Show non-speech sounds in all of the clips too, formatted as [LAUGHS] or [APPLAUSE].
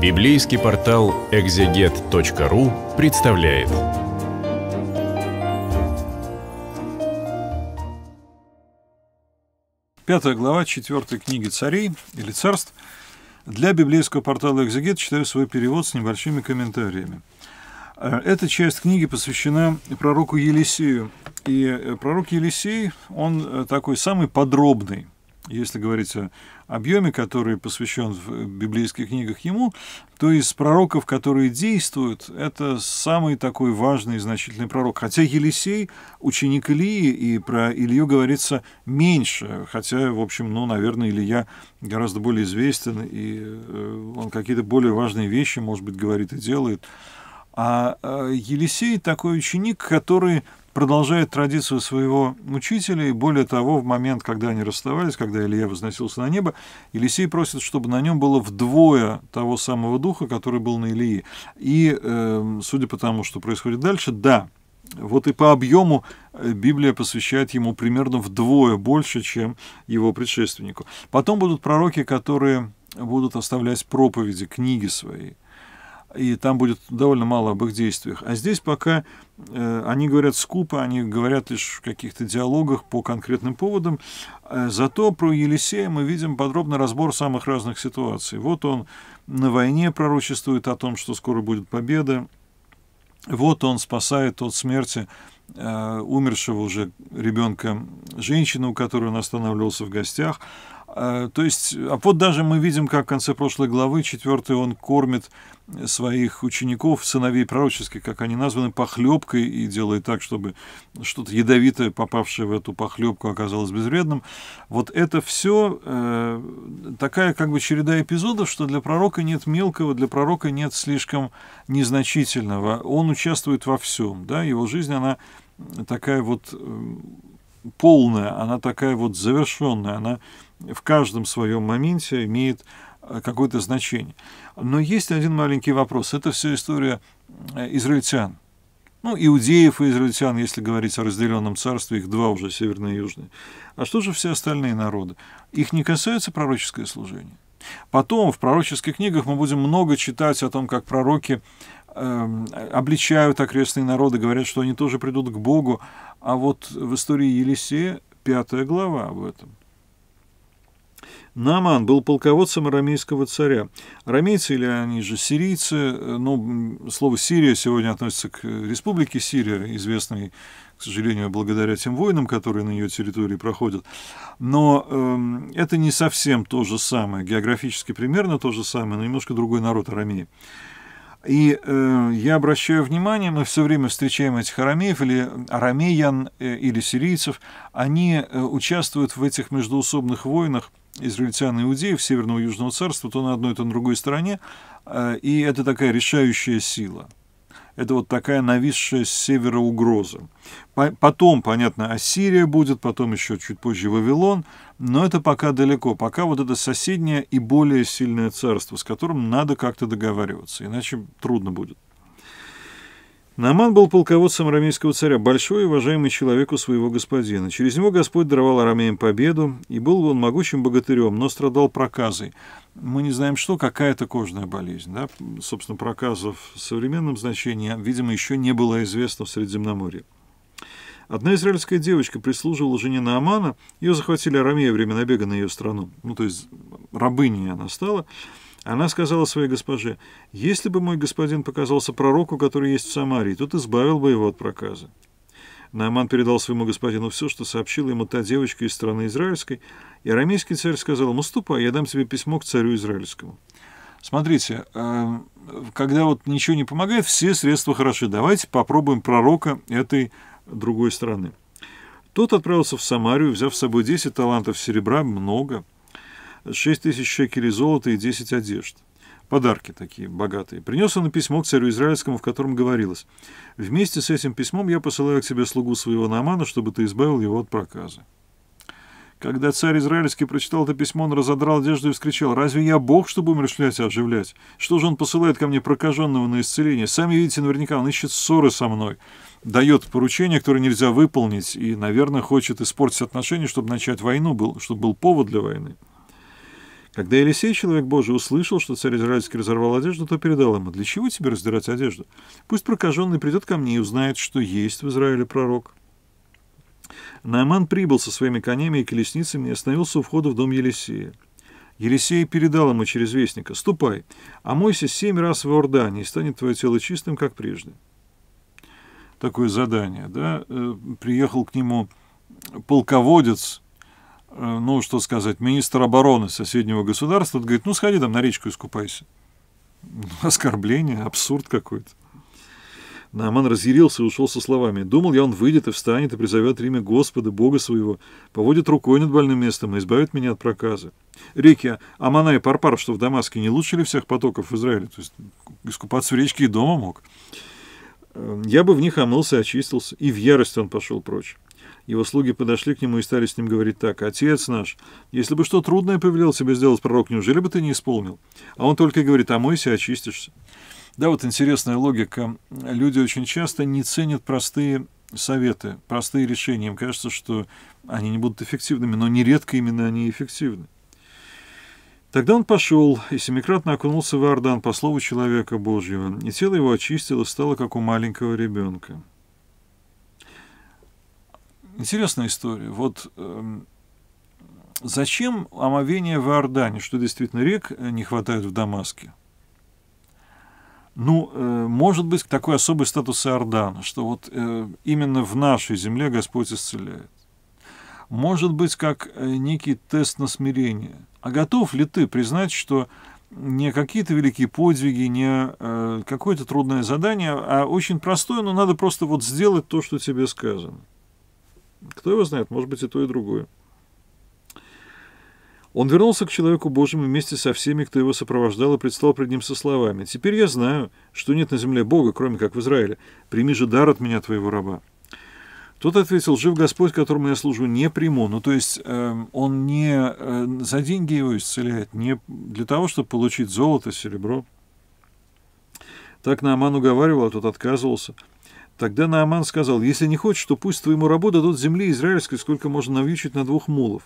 Библейский портал экзегет.ру представляет. Пятая глава четвертой книги царей или царств. Для библейского портала «Экзегет» читаю свой перевод с небольшими комментариями. Э, эта часть книги посвящена пророку Елисею. И э, пророк Елисей, он э, такой самый подробный если говорить о объеме, который посвящен в библейских книгах ему, то из пророков, которые действуют, это самый такой важный и значительный пророк. Хотя Елисей ученик Илии, и про Илью говорится меньше, хотя, в общем, ну, наверное, Илья гораздо более известен, и э, он какие-то более важные вещи, может быть, говорит и делает. А э, Елисей такой ученик, который продолжает традицию своего учителя, и более того, в момент, когда они расставались, когда Илья возносился на небо, Елисей просит, чтобы на нем было вдвое того самого духа, который был на Илии. И, эм, судя по тому, что происходит дальше, да, вот и по объему э, Библия посвящает ему примерно вдвое больше, чем его предшественнику. Потом будут пророки, которые будут оставлять проповеди, книги свои – и там будет довольно мало об их действиях. А здесь пока э, они говорят скупо, они говорят лишь в каких-то диалогах по конкретным поводам. Э, зато про Елисея мы видим подробный разбор самых разных ситуаций. Вот он на войне пророчествует о том, что скоро будет победа. Вот он спасает от смерти э, умершего уже ребенка женщину, у которой он останавливался в гостях. А, то есть, а вот даже мы видим, как в конце прошлой главы, 4 он кормит своих учеников, сыновей пророческих, как они названы, похлебкой и делает так, чтобы что-то ядовитое, попавшее в эту похлебку, оказалось безвредным. Вот это все э, такая как бы череда эпизодов, что для пророка нет мелкого, для пророка нет слишком незначительного. Он участвует во всем, да, его жизнь, она такая вот э, полная, она такая вот завершенная, она в каждом своем моменте имеет э, какое-то значение. Но есть один маленький вопрос. Это все история э, израильтян. Ну, иудеев и израильтян, если говорить о разделенном царстве, их два уже, северное и южное. А что же все остальные народы? Их не касается пророческое служение. Потом в пророческих книгах мы будем много читать о том, как пророки э, обличают окрестные народы, говорят, что они тоже придут к Богу. А вот в истории Елисея пятая глава об этом. Наман был полководцем арамейского царя. Арамейцы, или они же сирийцы, э, ну, слово «Сирия» сегодня относится к республике Сирия, известной, к сожалению, благодаря тем воинам, которые на ее территории проходят. Но э, это не совсем то же самое, географически примерно то же самое, но немножко другой народ Арамеи. И э, я обращаю внимание, мы все время встречаем этих арамеев или арамеян э, или сирийцев, они э, участвуют в этих междуусобных войнах, израильтян и иудеев Северного и Южного царства, то на одной, то на другой стороне. Э, и это такая решающая сила. Это вот такая нависшая с севера угроза. Потом, понятно, Ассирия будет, потом еще чуть позже Вавилон, но это пока далеко. Пока вот это соседнее и более сильное царство, с которым надо как-то договариваться, иначе трудно будет. Наман был полководцем арамейского царя, большой и уважаемый человеку своего господина. Через него Господь даровал арамеям победу, и был он могучим богатырем, но страдал проказой. Мы не знаем, что, какая-то кожная болезнь. Да? Собственно, проказов в современном значении, видимо, еще не было известно в Средиземноморье. Одна израильская девочка прислуживала жене Наамана, ее захватили арамеи во время набега на ее страну, ну, то есть рабыней она стала, она сказала своей госпоже, «Если бы мой господин показался пророку, который есть в Самарии, тот избавил бы его от проказа». Нааман передал своему господину все, что сообщила ему та девочка из страны израильской, и арамейский царь сказал ему, «Ступай, я дам тебе письмо к царю израильскому». Смотрите, э, когда вот ничего не помогает, все средства хороши. Давайте попробуем пророка этой другой страны. Тот отправился в Самарию, взяв с собой 10 талантов серебра, много – 6 тысяч шекелей золота и 10 одежд. Подарки такие богатые. Принес он письмо к царю Израильскому, в котором говорилось, «Вместе с этим письмом я посылаю к тебе слугу своего Намана, чтобы ты избавил его от проказа». Когда царь Израильский прочитал это письмо, он разодрал одежду и вскричал, «Разве я Бог, чтобы умершлять и оживлять? Что же он посылает ко мне прокаженного на исцеление? Сами видите, наверняка он ищет ссоры со мной, дает поручение, которое нельзя выполнить, и, наверное, хочет испортить отношения, чтобы начать войну, чтобы был повод для войны». Когда Елисей, человек Божий, услышал, что царь Израильский разорвал одежду, то передал ему, «Для чего тебе раздирать одежду? Пусть прокаженный придет ко мне и узнает, что есть в Израиле пророк». Нааман прибыл со своими конями и колесницами и остановился у входа в дом Елисея. Елисей передал ему через вестника, «Ступай, омойся а семь раз в Иордане, и станет твое тело чистым, как прежде». Такое задание, да? Э, приехал к нему полководец, Э, ну, что сказать, министр обороны соседнего государства говорит, ну, сходи там на речку искупайся. [LAUGHS] Оскорбление, абсурд какой-то. Нааман разъярился и ушел со словами. «Думал я, он выйдет и встанет, и призовет имя Господа, Бога своего, поводит рукой над больным местом и избавит меня от проказа. Реки Амана и Парпар, что в Дамаске, не лучше ли всех потоков Израиля, То есть искупаться в речке и дома мог. Э, я бы в них омылся и очистился, и в ярость он пошел прочь. Его слуги подошли к нему и стали с ним говорить так. «Отец наш, если бы что трудное повелел себе сделать пророк, неужели бы ты не исполнил?» А он только и говорит «Омойся, «А очистишься». Да, вот интересная логика. Люди очень часто не ценят простые советы, простые решения. Им кажется, что они не будут эффективными, но нередко именно они эффективны. Тогда он пошел и семикратно окунулся в ордан по слову человека Божьего, и тело его очистило, стало как у маленького ребенка. Интересная история. Вот э, зачем омовение в Иордане, что действительно рек э, не хватает в Дамаске? Ну, э, может быть, такой особый статус Иордана, что вот э, именно в нашей земле Господь исцеляет. Может быть, как э, некий тест на смирение. А готов ли ты признать, что не какие-то великие подвиги, не э, какое-то трудное задание, а очень простое, но надо просто вот сделать то, что тебе сказано. Кто его знает, может быть и то, и другое. Он вернулся к человеку Божьему вместе со всеми, кто его сопровождал, и предстал пред ним со словами. «Теперь я знаю, что нет на земле Бога, кроме как в Израиле. Прими же дар от меня, твоего раба». Тот ответил, «Жив Господь, которому я служу, не приму». Ну, то есть, э, он не э, за деньги его исцеляет, не для того, чтобы получить золото, серебро. Так Нааман уговаривал, а тот отказывался – Тогда Нааман сказал, «Если не хочешь, то пусть твоему рабу дадут земли израильской, сколько можно навьючить на двух мулов.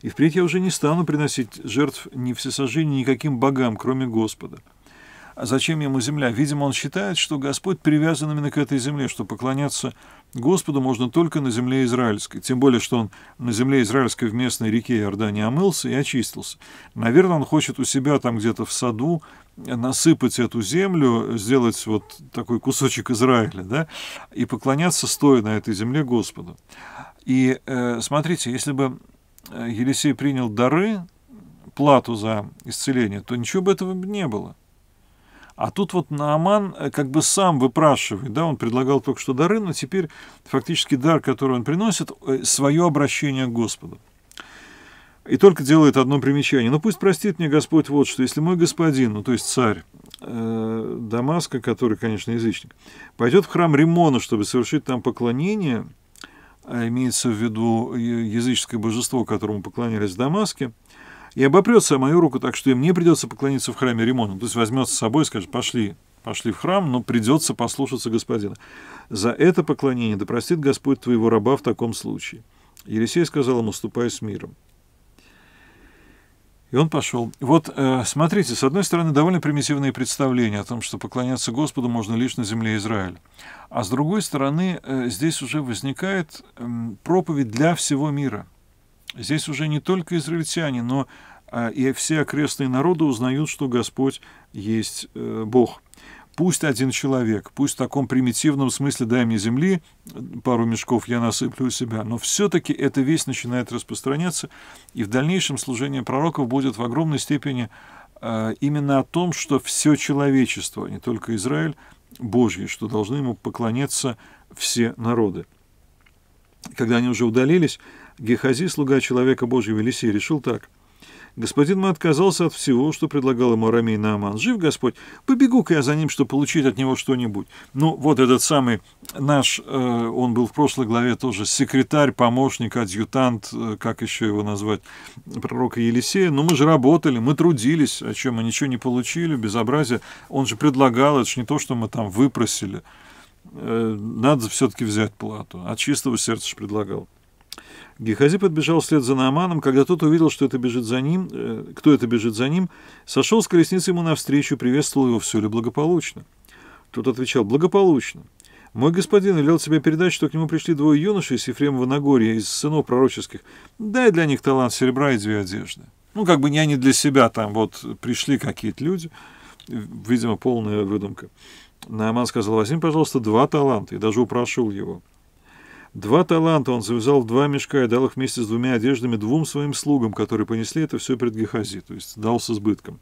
И впредь я уже не стану приносить жертв ни всесожжения никаким богам, кроме Господа». А зачем ему земля? Видимо, он считает, что Господь привязан именно к этой земле, что поклоняться Господу можно только на земле израильской. Тем более, что он на земле израильской в местной реке Иордане омылся и очистился. Наверное, он хочет у себя там где-то в саду насыпать эту землю, сделать вот такой кусочек Израиля, да, и поклоняться стоя на этой земле Господу. И э, смотрите, если бы э, Елисей принял дары, плату за исцеление, то ничего бы этого не было. А тут вот Нааман э, как бы сам выпрашивает, да, он предлагал только что дары, но теперь фактически дар, который он приносит, э, свое обращение к Господу. И только делает одно примечание. «Ну пусть простит мне Господь вот что, если мой господин, ну то есть царь э, Дамаска, который, конечно, язычник, пойдет в храм Римона, чтобы совершить там поклонение, а имеется в виду языческое божество, которому поклонялись в Дамаске, и обопрется мою руку, так что и мне придется поклониться в храме Римону. То есть возьмет с собой и скажет, пошли, пошли в храм, но придется послушаться господина. За это поклонение да простит Господь твоего раба в таком случае. Елисей сказал ему, ступай с миром. И он пошел. Вот, э, смотрите, с одной стороны, довольно примитивные представления о том, что поклоняться Господу можно лишь на земле Израиля. А с другой стороны, э, здесь уже возникает эм, проповедь для всего мира – Здесь уже не только израильтяне, но а, и все окрестные народы узнают, что Господь есть э, Бог. Пусть один человек, пусть в таком примитивном смысле «дай мне земли, пару мешков я насыплю у себя», но все-таки эта весть начинает распространяться, и в дальнейшем служение пророков будет в огромной степени а, именно о том, что все человечество, не только Израиль, Божье, что должны ему поклоняться все народы. Когда они уже удалились, Гехази, слуга человека Божьего Елисей, решил так. Господин мой отказался от всего, что предлагал ему Арамей Нааман. Жив Господь, побегу-ка я за ним, чтобы получить от него что-нибудь. Ну, вот этот самый наш, э, он был в прошлой главе тоже, секретарь, помощник, адъютант, э, как еще его назвать, пророка Елисея. Но мы же работали, мы трудились, о чем мы ничего не получили, безобразие. Он же предлагал, это же не то, что мы там выпросили. Э, надо все-таки взять плату. От чистого сердца же предлагал. Гехази подбежал вслед за Нааманом, когда тот увидел, что это бежит за ним, э, кто это бежит за ним, сошел с колесницы ему навстречу, приветствовал его, все ли благополучно. Тот отвечал, благополучно. Мой господин велел тебе передать, что к нему пришли двое юношей из Ефремова Нагорья, из сынов пророческих. Дай для них талант серебра и две одежды. Ну, как бы не они для себя там, вот, пришли какие-то люди. Видимо, полная выдумка. Нааман сказал, возьми, пожалуйста, два таланта, и даже упрошил его. Два таланта он завязал в два мешка и дал их вместе с двумя одеждами двум своим слугам, которые понесли это все пред Гехази, то есть дал с избытком.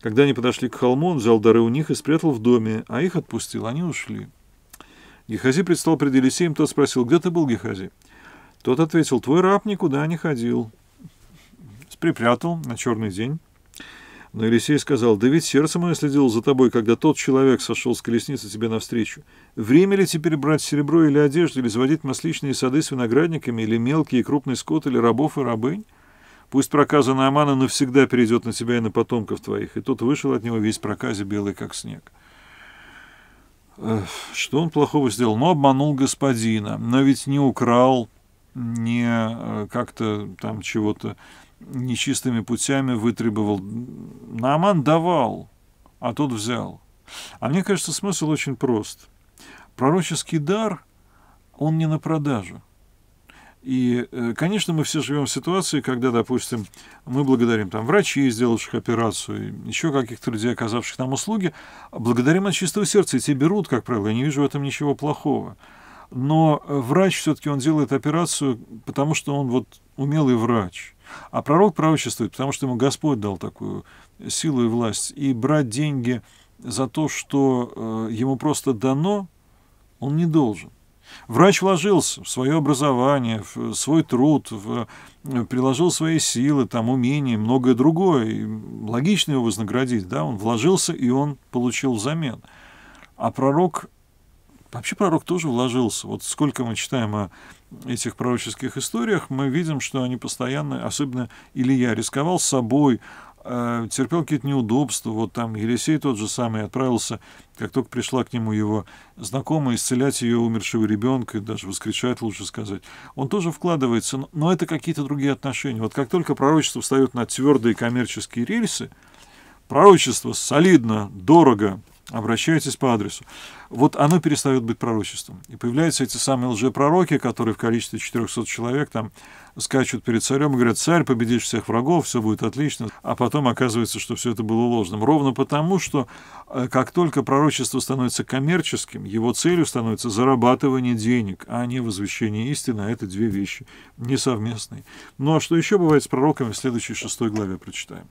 Когда они подошли к холму, он взял дары у них и спрятал в доме, а их отпустил, они ушли. Гехази предстал пред Елисеем, тот спросил, где ты был, Гехази? Тот ответил, твой раб никуда не ходил. Припрятал на черный день. Но Елисей сказал, «Да ведь сердце мое следило за тобой, когда тот человек сошел с колесницы тебе навстречу. Время ли теперь брать серебро или одежду, или заводить масличные сады с виноградниками, или мелкий и крупный скот, или рабов и рабынь? Пусть проказа Наамана навсегда перейдет на тебя и на потомков твоих». И тот вышел от него весь проказе белый, как снег. Что он плохого сделал? Ну, обманул господина, но ведь не украл, не э, как-то там чего-то нечистыми путями вытребовал. Нааман давал, а тот взял. А мне кажется, смысл очень прост. Пророческий дар, он не на продажу. И, э, конечно, мы все живем в ситуации, когда, допустим, мы благодарим там врачей, сделавших операцию, еще каких-то людей, оказавших нам услуги, благодарим от чистого сердца, и те берут, как правило, я не вижу в этом ничего плохого. Но э, врач все-таки, он делает операцию, потому что он вот умелый врач – а пророк пророчествует, потому что ему Господь дал такую силу и власть. И брать деньги за то, что э, ему просто дано, он не должен. Врач вложился в свое образование, в свой труд, в, э, приложил свои силы, там, умения, многое другое. И логично его вознаградить, да, он вложился, и он получил взамен. А пророк, вообще пророк тоже вложился. Вот сколько мы читаем о этих пророческих историях мы видим, что они постоянно, особенно Илья, рисковал собой, э, терпел какие-то неудобства. Вот там Елисей тот же самый отправился, как только пришла к нему его знакомая, исцелять ее умершего ребенка, даже воскрешать, лучше сказать. Он тоже вкладывается, но это какие-то другие отношения. Вот как только пророчество встает на твердые коммерческие рельсы, пророчество солидно, дорого, обращайтесь по адресу. Вот оно перестает быть пророчеством. И появляются эти самые лжепророки, которые в количестве 400 человек там скачут перед царем и говорят, царь, победишь всех врагов, все будет отлично. А потом оказывается, что все это было ложным. Ровно потому, что э, как только пророчество становится коммерческим, его целью становится зарабатывание денег, а не возвещение истины. А это две вещи несовместные. Ну а что еще бывает с пророками в следующей шестой главе прочитаем.